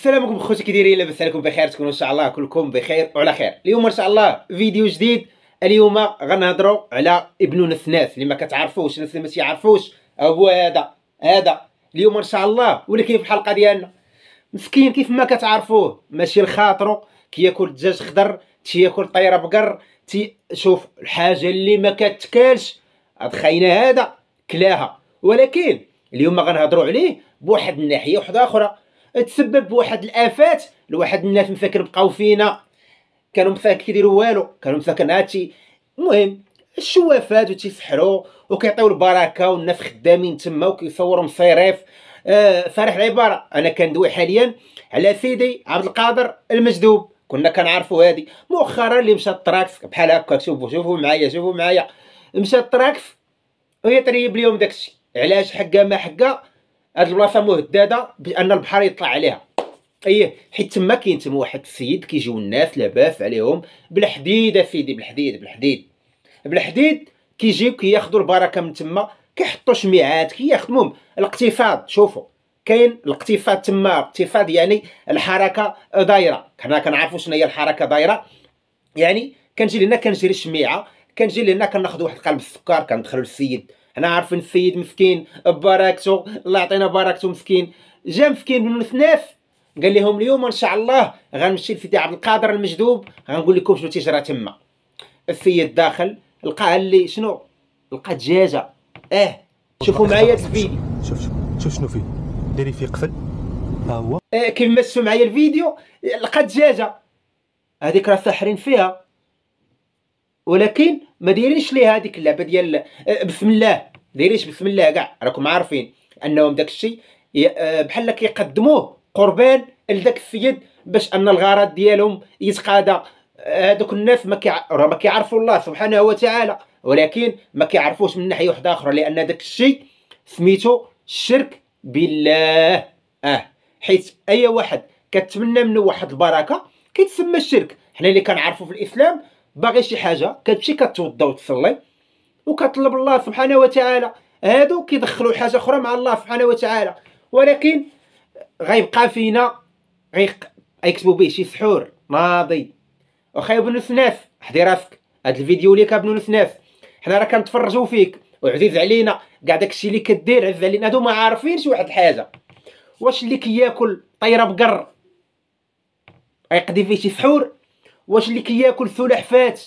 السلام عليكم خوتي كي دايرين لاباس عليكم بخير تكونوا ان شاء الله كلكم بخير وعلى خير اليوم ان شاء الله فيديو جديد اليوم غنهضروا على ابن نسناس اللي ما كتعرفوش الناس اللي ما تيعرفوش هو هذا هذا اليوم ان شاء الله ولكن في الحلقه ديالنا مسكين كيف ما كتعرفوه ماشي لخاطرو كياكل دجاج خضر تياكل طايره بقر تي شوف الحاجه اللي ما كتكالش هاد خينا هذا كلاها ولكن اليوم غنهضروا عليه بواحد الناحيه وحده اخرى تسبب بواحد الافات لواحد الناس مفكر بقاو فينا كانوا مفكر كيديروا والو كانوا مفكر هادشي المهم الشوافات وتيسحروا وكيعطيو البركه والناس خدامين تما وكيصوروا مصيريف آه صريح العباره انا كندوي حاليا على سيدي عبد القادر المجذوب كنا كنعرفوا هادي مؤخرا اللي مشى التراكس بحال هكا شوفوا شوفوا معايا شوفوا معايا مشى التراكس ويطريب اليوم داكشي علاش حقه ما حقه هاد البلاصه مهدده بان البحر يطلع عليها ايه حيت تما كاين تما واحد السيد كيجيو الناس لاباس عليهم بالحديد اسيدي بالحديد بالحديد بالحديد كيجيو كياخذوا البركه من تما كيحطوا شميعات كياخذ المهم الاقتصاد شوفوا كاين الاقتصاد تما اقتصاد يعني الحركه دايره حنا كنعرفوا شنو هي الحركه دايره يعني كنجي لهنا كنجري الشميعه كنجي لهنا كناخذ واحد قلب السكر كندخلو للسيد حنا عارفين السيد مسكين ببركته الله يعطينا بركته مسكين جا مسكين من الناس قال لهم اليوم ان شاء الله غنمشي لسيدي عبد القادر المجذوب غنقول لكم شنو تجرى تما السيد داخل لقى اللي شنو لقى دجاجه اه شوفوا معايا الفيديو شوف شوف شوف شنو فيه ديري فيه قفل ها هو اه كيما شفتوا معايا الفيديو لقى دجاجه هذيك راه ساحرين فيها ولكن ما دايرينش ليه هذيك اللعبه ديال آه، بسم الله دايرينش بسم الله كاع راكم عارفين انهم داك الشيء آه، بحال كيقدموه قربان لذاك السيد باش ان الغرض ديالهم يتقاضى آه، هذوك الناس ما راه ما كيعرفوا الله سبحانه وتعالى ولكن ما كيعرفوش من ناحيه واحده اخرى لان داك الشيء سميتو الشرك بالله اه حيت اي واحد كتمنى منه واحد البركه كيتسمى الشرك حنا اللي كنعرفوا في الاسلام باغي شي حاجه كتمشي كتوضى وتصلي وكطلب الله سبحانه وتعالى هادو كيدخلوا حاجه اخرى مع الله سبحانه وتعالى ولكن غيبقى فينا غيكتبوا به شي سحور ناضي واخا ابن الناس حدي راسك هاد الفيديو ليك ابن الناس حنا راه كنتفرجوا فيك وعزيز علينا كاع داكشي اللي كدير عزيز علينا هادو ما عارفينش واحد الحاجه واش اللي كياكل طايره بقر غيقضي فيه شي سحور واش اللي كياكل سلحفات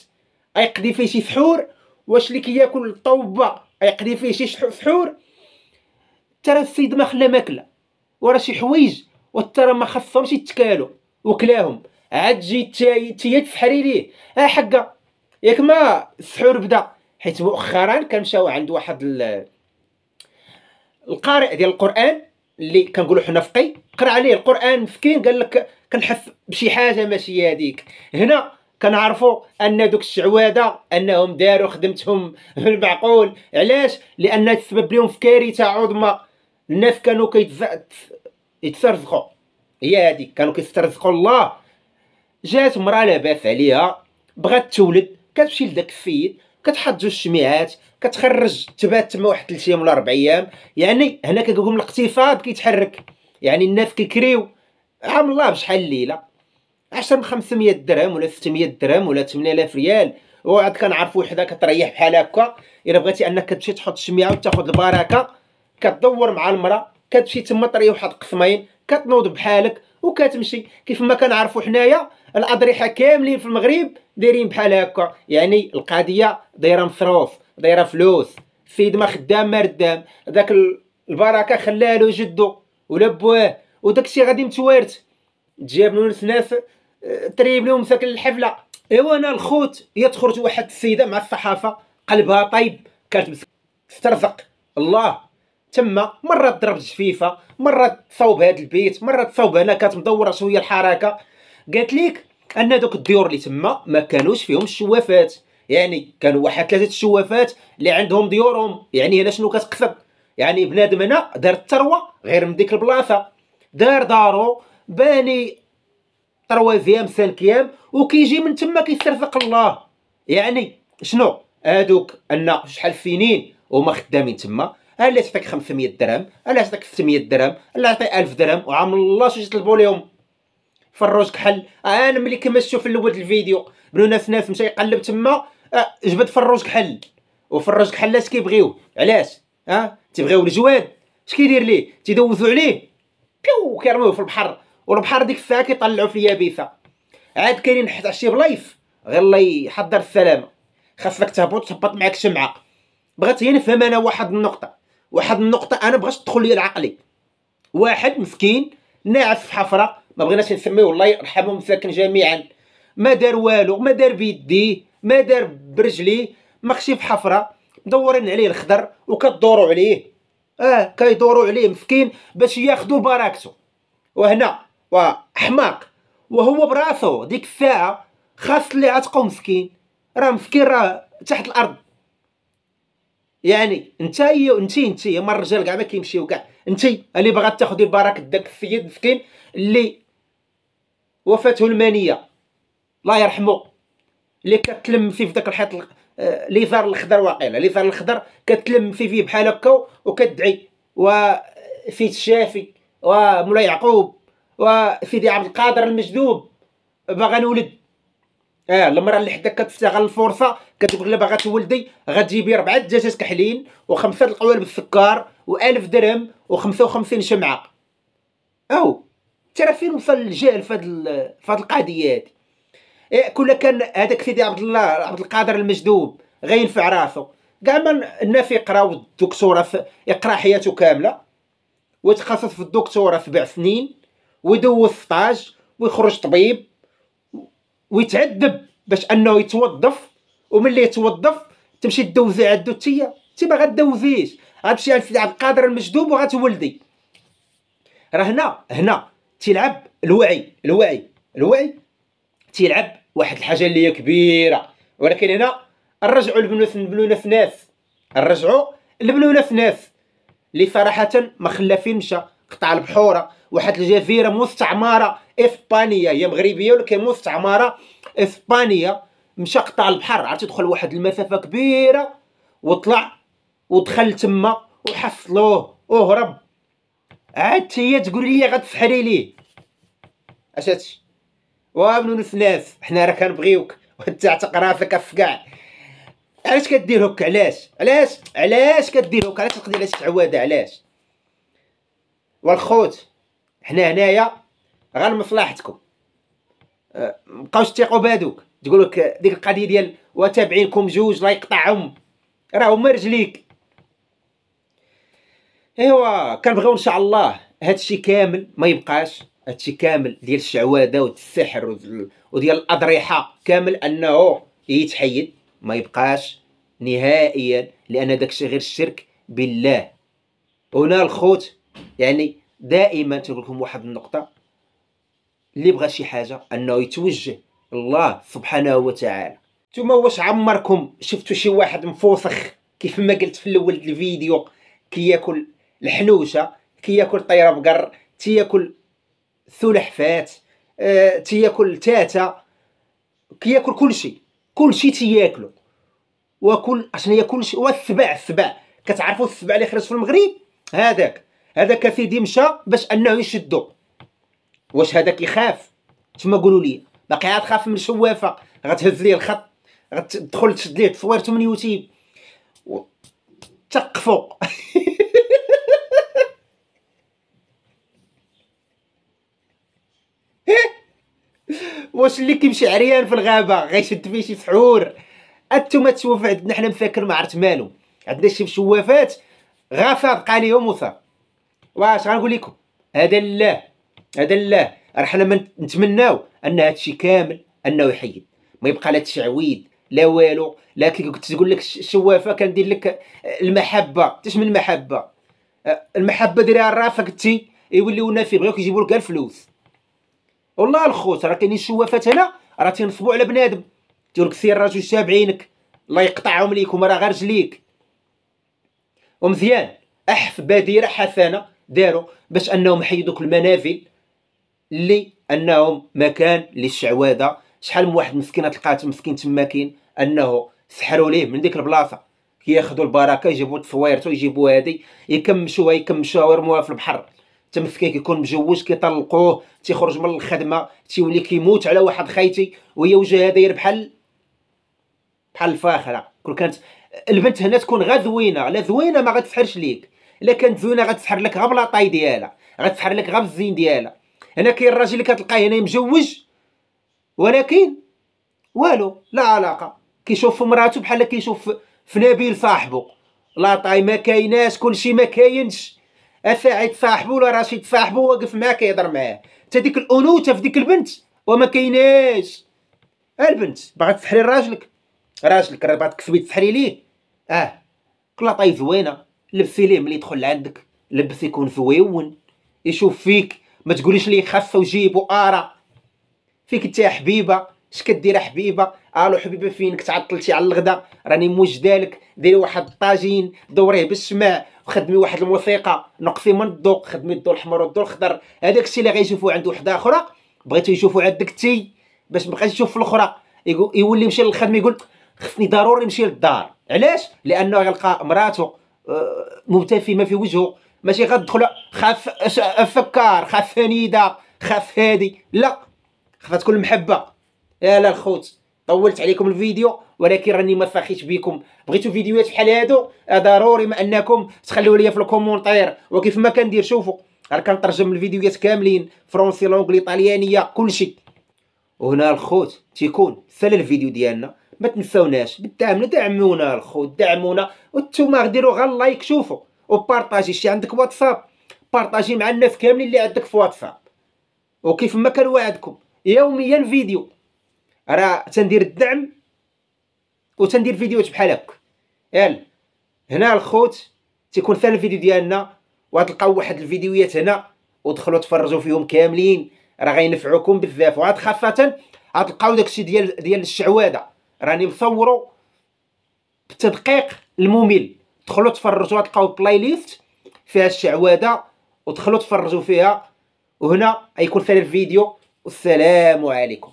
ايقضي فيه شي سحور واش اللي كياكل الطوبه ايقضي فيه شي سحور ترى السيد ما خلا ماكله ورا شي حوايج وترى ما خصهمش يتكالو وكلاهم عاد جي تي تسحري ليه اه حقا ياك ما السحور بدا حيت مؤخرا كنمشاو عند واحد القارئ ديال القران اللي كنقولوا حنا فقي قرا عليه القران مسكين قال لك كنحس بشي حاجه ماشي هذيك هنا كنعرفوا ان دوك الشعواده انهم داروا خدمتهم بالمعقول علاش لان تسبب لهم في كارثه عظمى الناس كانوا كيتسرزقوا هي هذيك كانوا كيسترزقوا الله جات مرا لاباس عليها بغات تولد كتمشي لذاك السيد كتحط جوج الشميعات كتخرج تبات تما واحد 3 ايام ولا 4 ايام يعني هنا كنقول لكم الاقتصاد كيتحرك يعني الناس كيكريو عام الله بشحال ليله 10 ب 500 درهم ولا 600 درهم ولا 8000 ريال وعاد كنعرف وحده كتريح بحال هكا الا بغيتي انك تمشي تحط الشميعه وتاخذ البركه كتدور مع المراه كتمشي تما تريح واحد قسمين كتنوض بحالك وكتمشي كيف ما كنعرفوا حنايا الاضرحه كاملين في المغرب دايرين بحال هكا يعني القضيه دايره مصروف دايره فلوس سيد ما خدام ما ردام داك البركه خلاها له جدو ولا بواه وداكشي غادي متوارت جاب نون آه، تريب لهم ساكن الحفله ايوا انا الخوت يا تخرج واحد السيده مع الصحافه قلبها طيب كانت تسترزق الله تما مره تضرب جفيفه مره تصاوب هاد البيت مره تصاوب هنا كانت مدوره شويه الحركه قالت ليك ان دوك الديور اللي تما ما كانوش فيهم الشوافات يعني كانوا واحد ثلاثه الشوافات اللي عندهم ديورهم يعني هنا شنو كتقصد يعني بنادم هنا دار الثروه غير من ديك البلاصه دار دارو باني طروازيام سانكيام وكيجي من تما كيسترزق الله يعني شنو هادوك ان شحال فينين وما خدامين تما اللي عطيتك 500 درهم اللي عطيتك 600 درهم اللي يعطيك 1000 درهم وعام الله شو يطلبوا لهم فروج كحل انا ملي كما في الاول الفيديو بنو ناس ناس مشى يقلب تما أه، جبد فروج كحل وفروج كحل اش كيبغيو علاش ها أه؟ تيبغيو الجواد اش كيدير ليه تيدوزو عليه بيو كيرميوه في البحر والبحر ديك الساعه كيطلعوا في اليابسه عاد كاينين حتى شي بلايص غير الله يحضر السلامه خاصك تهبط تهبط معاك شمعه بغيت هي يعني نفهم انا واحد النقطه واحد النقطه انا بغيتش تدخل لي لعقلي واحد مسكين ناعس في حفره ما بغيناش نسميه الله يرحمهم مساكن جميعا ما دار والو ما دار بيديه ما دار برجليه مخشي في حفره مدورين عليه الخضر وكدوروا عليه اه كيدوروا عليه مسكين باش ياخذوا براكتو وهنا وحماق وهو براسو ديك الساعه خاص اللي عتقوم مسكين راه مسكين راه تحت الارض يعني انت انت انت ما الرجال كاع ما كيمشيو كاع انت اللي بغات تاخذي البركه داك السيد مسكين اللي وفاته المنيه الله يرحمه اللي كتلم في داك الحيط ليزار الخضر واقيلا ليزار الخضر كتلم فيه فيه بحال هكا وكتدعي وفيت الشافي ومولاي يعقوب وسيدي عبد القادر المجذوب باغا نولد اه المراه اللي حداك كتستغل الفرصه كتقول لها باغا تولدي غتجيبي ربعه دجاجات كحلين وخمسه القوالب السكر و1000 درهم و55 شمعه او ترى فين وصل الجهل فهاد فهاد القضيه هادي إيه، كل كان هذاك سيدي عبد الله عبد القادر المجدوب غينفع راسو كاع ما الناس يقراو الدكتوره في يقرا حياته كامله ويتخصص في الدكتوره سبع سنين ويدوز سطاج ويخرج طبيب ويتعذب باش انه يتوظف وملي يتوظف تمشي دوزي عندو تيا تي ما غدوزيش غتمشي عند سيدي عبد القادر المجدوب وغتولدي راه هنا هنا تيلعب الوعي الوعي الوعي تيلعب واحد الحاجه اللي هي كبيره ولكن هنا نرجعوا لبنونا فناف نرجعوا لبنونا فناف اللي صراحه ما خلا فين مشى قطع البحوره واحد الجزيره مستعمره اسبانيه هي مغربيه ولكن مستعمره اسبانيه مشى قطع البحر عرفتي دخل واحد المسافه كبيره وطلع ودخل تما وحصلوه وهرب عاد هي تقول لي غتسحري ليه اشات وابنو نفناف حنا راه كنبغيوك وانت اعتقرافك في كاع علاش كدير هكا علاش علاش علاش كدير هكا علاش تقضي علاش تعوادة علاش والخوت حنا هنايا غير مصلحتكم أه، مبقاوش تيقوا بهادوك تقول لك ديك القضيه ديال وتابعينكم جوج الله يقطعهم راه هما رجليك ايوا كنبغيو ان شاء الله هادشي كامل ما يبقاش هادشي كامل ديال الشعواده والسحر وديال الاضرحه كامل انه يتحيد ما يبقاش نهائيا لان داكشي غير الشرك بالله هنا الخوت يعني دائما تنقول لكم واحد النقطه اللي بغى شي حاجه انه يتوجه الله سبحانه وتعالى نتوما واش عمركم شفتوا شي واحد مفوسخ كيف ما قلت في الاول الفيديو كياكل كي الحنوشه كياكل كي طيره بقر تياكل ثلحفات آه تياكل تاتا كياكل كلشي كلشي تياكلو وكل اشنو هي كلشي والسبع السبع كتعرفوا السبع اللي خرج في المغرب هذاك هذاك سيدي مشى باش انه يشدو واش هذا كيخاف تما قولوا لي باقي عاد خاف من الشوافه غتهز ليه الخط غتدخل تشد ليه تصويرته من يوتيوب تقفوا واش اللي كيمشي عريان في الغابه غيشد فيه شي سحور انتم تشوف عندنا حنا مفاكر ما عرفت مالو عندنا شي شوافات غفا بقى ليهم وصافي واش غنقول لكم هذا لا هذا لا راه حنا نتمناو ان هادشي كامل انه يحيد ما يبقى لا تشعويد لا والو لا كنت تقول لك الشوافه كندير لك المحبه تاش من المحبه أه، المحبه ديريها الرافه قلتي يوليو الناس يبغيوك يجيبوا لك الفلوس والله الخوت راه كاينين شوافات هنا راه تينصبو على بنادم تيقول لك سير راجل شاب الله يقطعهم وما راه غير رجليك ومزيان احف بادره حسنه داروا باش انهم حيدوك المنازل اللي انهم مكان للشعواذه شحال من واحد مسكين تلقات مسكين تما كاين انه سحروا ليه من ديك البلاصه كياخذوا البركه يجيبوا تصويرته يجيبوا هادي يكمشوها يكمشوها ويرموها في البحر التمسكين كيكون مجوج كيطلقوه تيخرج من الخدمه تيولي كيموت على واحد خايتي وهي وجهها داير بحال بحال الفاخره كون كانت البنت هنا تكون غا زوينه لا زوينه ما غتسحرش ليك الا كانت زوينه غتسحر لك غا بلاطاي ديالها غتسحر لك غا بالزين ديالها هنا كاين الراجل اللي كتلقاه هنا مجوج ولكن والو لا علاقه كيشوف مراته بحال كيشوف في نبيل صاحبه لا طاي ما كايناش كلشي ما كاينش افاعي تفاحبو ولا راسي تفاحبو واقف معاه كيهضر معاه حتى ديك الانوثه في ديك البنت وما كايناش البنت باغي تسحري راجلك راجلك راه باغا تكسبي تسحري ليه اه كلاطاي زوينه لبسي ليه ملي يدخل لعندك لبس يكون زويون يشوف فيك ما تقوليش ليه خاصه وجيب وارا فيك انت يا حبيبه اش كدير حبيبه الو حبيبه فينك تعطلتي على الغدا راني موجدالك ديري واحد الطاجين دوريه بالشمع خدمي واحد الموسيقى نقصي من الضوء خدمي الضو الاحمر والضو الخضر هذاك الشيء اللي غيشوفو عند وحده اخرى بغيتو يشوفو عند ديك التي باش مابقاش يشوف في الاخرى يولي يمشي للخدمه يقول خصني ضروري نمشي للدار علاش لانه غيلقى مراته آه، مبتسمه في وجهه ماشي غتدخل خاف افكار خاف فنيده خاف هادي لا خاف تكون محبه يا لا الخوت طولت عليكم الفيديو ولكن راني ما فاخيش بكم بغيتوا فيديوهات بحال هادو ضروري ما انكم تخليو ليا في الكومونتير وكيف ما كندير شوفوا راه كنترجم الفيديوهات كاملين فرونسي لونغلي ايطاليانيه كلشي وهنا الخوت تيكون سال الفيديو ديالنا ما تنساوناش بالدعمنا دعمونا الخوت دعمونا وانتوما ديروا غير لايك شوفوا وبارطاجي شي عندك واتساب بارطاجي مع الناس كاملين اللي عندك في واتساب وكيف ما كنوعدكم يوميا فيديو راه تندير الدعم وتندير فيديوهات بحال هكا يال هنا الخوت تيكون ثاني الفيديو ديالنا وغتلقاو واحد الفيديوهات هنا ودخلوا تفرجوا فيهم كاملين راه غينفعوكم بزاف وعاد خاصه غتلقاو داكشي ديال ديال الشعواده راني مصورو بالتدقيق الممل دخلوا تفرجوا تلقاو بلاي ليست فيها الشعواده ودخلوا تفرجوا فيها وهنا غيكون ثاني الفيديو والسلام عليكم